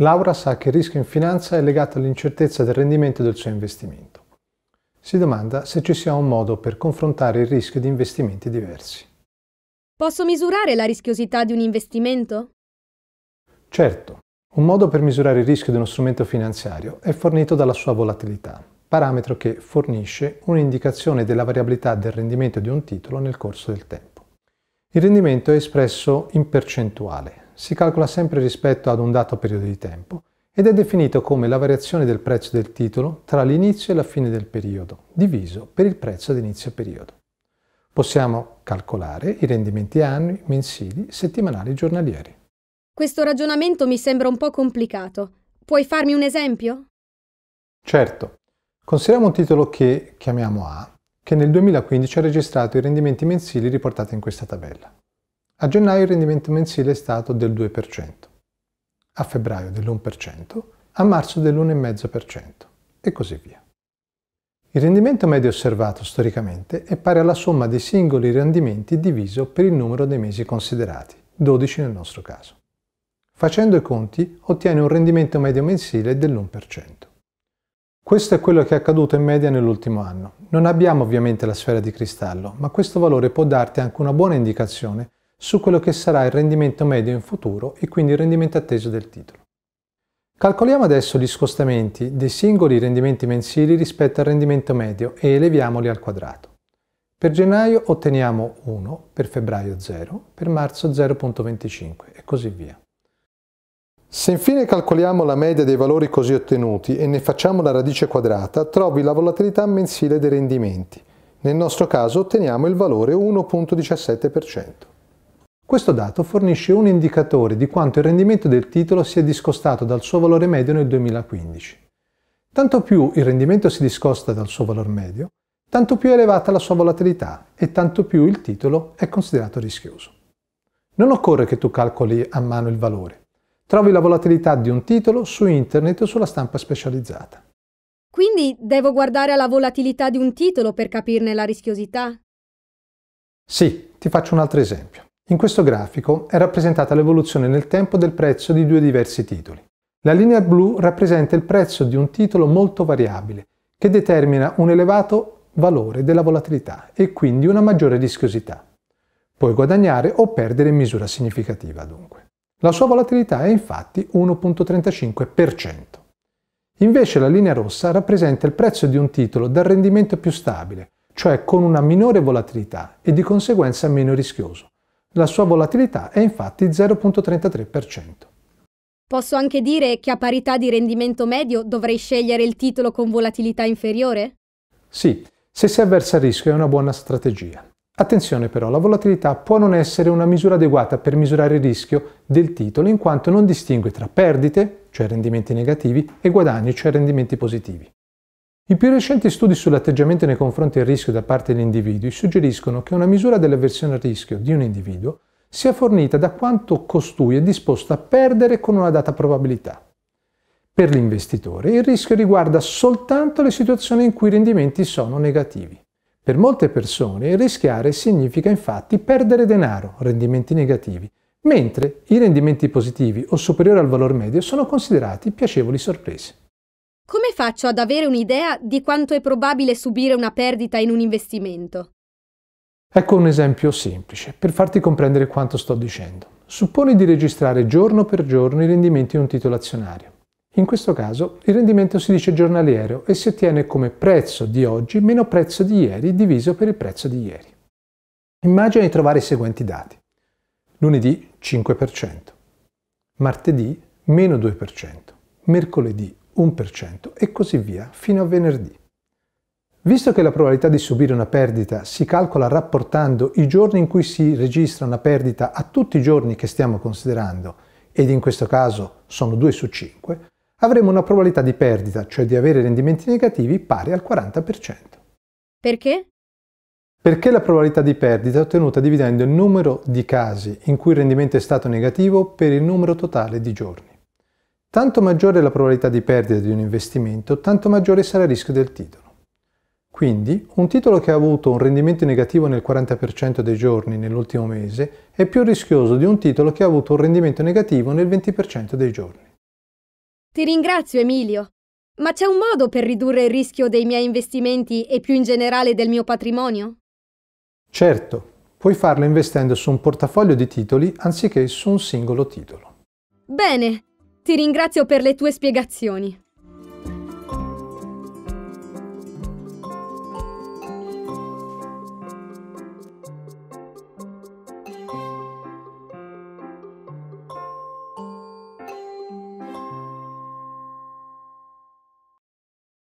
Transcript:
Laura sa che il rischio in finanza è legato all'incertezza del rendimento del suo investimento. Si domanda se ci sia un modo per confrontare il rischio di investimenti diversi. Posso misurare la rischiosità di un investimento? Certo. Un modo per misurare il rischio di uno strumento finanziario è fornito dalla sua volatilità, parametro che fornisce un'indicazione della variabilità del rendimento di un titolo nel corso del tempo. Il rendimento è espresso in percentuale, si calcola sempre rispetto ad un dato periodo di tempo ed è definito come la variazione del prezzo del titolo tra l'inizio e la fine del periodo, diviso per il prezzo di inizio periodo. Possiamo calcolare i rendimenti annui, mensili, settimanali, e giornalieri. Questo ragionamento mi sembra un po' complicato. Puoi farmi un esempio? Certo. Consideriamo un titolo che chiamiamo A, che nel 2015 ha registrato i rendimenti mensili riportati in questa tabella. A gennaio il rendimento mensile è stato del 2%, a febbraio dell'1%, a marzo dell'1,5% e così via. Il rendimento medio osservato storicamente è pari alla somma dei singoli rendimenti diviso per il numero dei mesi considerati, 12 nel nostro caso. Facendo i conti ottiene un rendimento medio mensile dell'1%. Questo è quello che è accaduto in media nell'ultimo anno. Non abbiamo ovviamente la sfera di cristallo, ma questo valore può darti anche una buona indicazione su quello che sarà il rendimento medio in futuro e quindi il rendimento atteso del titolo. Calcoliamo adesso gli scostamenti dei singoli rendimenti mensili rispetto al rendimento medio e eleviamoli al quadrato. Per gennaio otteniamo 1, per febbraio 0, per marzo 0.25 e così via. Se infine calcoliamo la media dei valori così ottenuti e ne facciamo la radice quadrata, trovi la volatilità mensile dei rendimenti. Nel nostro caso otteniamo il valore 1.17%. Questo dato fornisce un indicatore di quanto il rendimento del titolo si è discostato dal suo valore medio nel 2015. Tanto più il rendimento si discosta dal suo valore medio, tanto più è elevata la sua volatilità e tanto più il titolo è considerato rischioso. Non occorre che tu calcoli a mano il valore. Trovi la volatilità di un titolo su internet o sulla stampa specializzata. Quindi devo guardare alla volatilità di un titolo per capirne la rischiosità? Sì, ti faccio un altro esempio. In questo grafico è rappresentata l'evoluzione nel tempo del prezzo di due diversi titoli. La linea blu rappresenta il prezzo di un titolo molto variabile, che determina un elevato valore della volatilità e quindi una maggiore rischiosità. Puoi guadagnare o perdere in misura significativa dunque. La sua volatilità è infatti 1.35%. Invece la linea rossa rappresenta il prezzo di un titolo dal rendimento più stabile, cioè con una minore volatilità e di conseguenza meno rischioso. La sua volatilità è infatti 0.33%. Posso anche dire che a parità di rendimento medio dovrei scegliere il titolo con volatilità inferiore? Sì, se si avversa il rischio è una buona strategia. Attenzione però, la volatilità può non essere una misura adeguata per misurare il rischio del titolo in quanto non distingue tra perdite, cioè rendimenti negativi, e guadagni, cioè rendimenti positivi. I più recenti studi sull'atteggiamento nei confronti del rischio da parte degli individui suggeriscono che una misura dell'avversione al rischio di un individuo sia fornita da quanto costui è disposto a perdere con una data probabilità. Per l'investitore il rischio riguarda soltanto le situazioni in cui i rendimenti sono negativi. Per molte persone rischiare significa infatti perdere denaro, rendimenti negativi, mentre i rendimenti positivi o superiori al valore medio sono considerati piacevoli sorprese. Come faccio ad avere un'idea di quanto è probabile subire una perdita in un investimento? Ecco un esempio semplice per farti comprendere quanto sto dicendo. Supponi di registrare giorno per giorno i rendimenti in un titolo azionario. In questo caso il rendimento si dice giornaliero e si ottiene come prezzo di oggi meno prezzo di ieri diviso per il prezzo di ieri. Immagina di trovare i seguenti dati. Lunedì 5%, martedì meno 2%, mercoledì 1% e così via fino a venerdì. Visto che la probabilità di subire una perdita si calcola rapportando i giorni in cui si registra una perdita a tutti i giorni che stiamo considerando, ed in questo caso sono 2 su 5, avremo una probabilità di perdita, cioè di avere rendimenti negativi, pari al 40%. Perché? Perché la probabilità di perdita è ottenuta dividendo il numero di casi in cui il rendimento è stato negativo per il numero totale di giorni. Tanto maggiore è la probabilità di perdita di un investimento, tanto maggiore sarà il rischio del titolo. Quindi, un titolo che ha avuto un rendimento negativo nel 40% dei giorni nell'ultimo mese è più rischioso di un titolo che ha avuto un rendimento negativo nel 20% dei giorni. Ti ringrazio Emilio, ma c'è un modo per ridurre il rischio dei miei investimenti e più in generale del mio patrimonio? Certo, puoi farlo investendo su un portafoglio di titoli anziché su un singolo titolo. Bene, ti ringrazio per le tue spiegazioni.